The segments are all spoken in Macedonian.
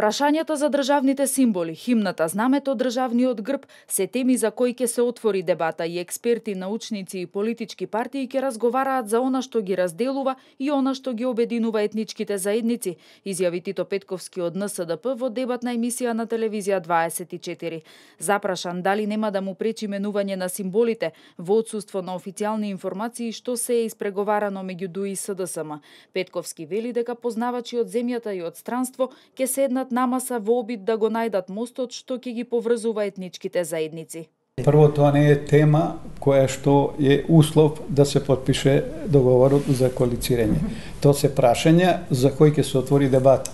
Прашањето за државните символи, химната, знамето, државниот грб се теми за кои ќе се отвори дебата и експерти, научници и политички партии ќе разговараат за она што ги разделува и она што ги обединува етничките заедници, изјави Тито Петковски од НСДП во дебат на емисија на телевизија 24. Запрашан дали нема да му пречи менување на символите во отсуство на официјални информации што се е испреговарано меѓу ДУИ и СДСМ. Петковски вели дека познавачи од земјата и од странство ќе седнат седат намаса во обид да го најдат мостот што ќе ги поврзува етничките заедници. Прво, тоа не е тема која што е услов да се подпише договорот за коалицирање. Тоа се прашања за кои ќе се отвори дебата.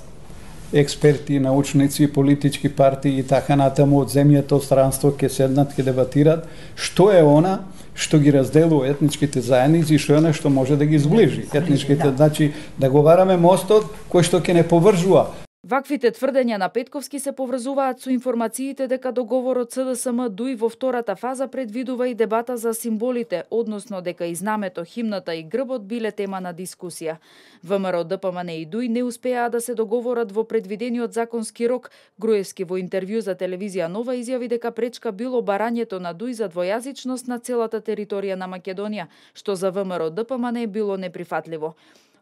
Експерти, научници, политички партии и така натаму од земјата, од странство ќе седнат, ќе дебатират што е она што ги разделува етничките заедници и што е она што може да ги зближи етничките. Да. Значи, да говараме мостот кој што ќе не поврзува Ваквите тврдења на Петковски се поврзуваат со информациите дека договорот СДСМ ДУИ во втората фаза предвидува и дебата за символите, односно дека и знамето, химната и грбот биле тема на дискусија. ВМРО, ДПМН и ДУИ не успеа да се договорат во предвидениот законски рок. Груевски во интервју за телевизија Нова изјави дека пречка било барањето на ДУИ за двојазичност на целата територија на Македонија, што за ВМРО, ДПМН било неприфатливо.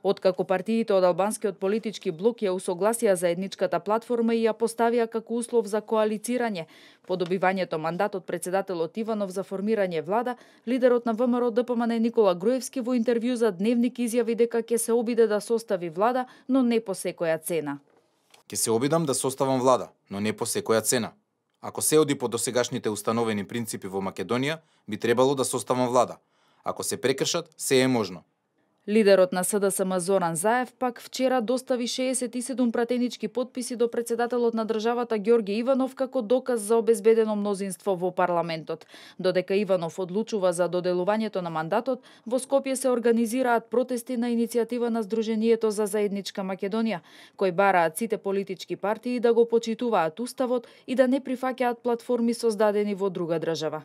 Откако партиите од албанскиот политички блок ја усогласија заедничката платформа и ја поставија како услов за коалицирање, по добивањето мандат од председателот Иванов за формирање влада, лидерот на ВМРО ДПМН Никола Груевски во интервју за Дневник изјави дека ќе се обиде да состави влада, но не по секоја цена. Ке се обидам да составам влада, но не по секоја цена. Ако се оди по досегашните установени принципи во Македонија, би требало да составам влада. Ако се прекршат, се е можно. Лидерот на СДСМ Зоран Заев пак вчера достави 67 пратенички подписи до председателот на државата Ѓорги Иванов како доказ за обезбедено мнозинство во парламентот. Додека Иванов одлучува за доделувањето на мандатот, во Скопје се организираат протести на иницијатива на Сдруженијето за заедничка Македонија, кои бараат сите политички партии да го почитуваат уставот и да не прифаќаат платформи создадени во друга држава.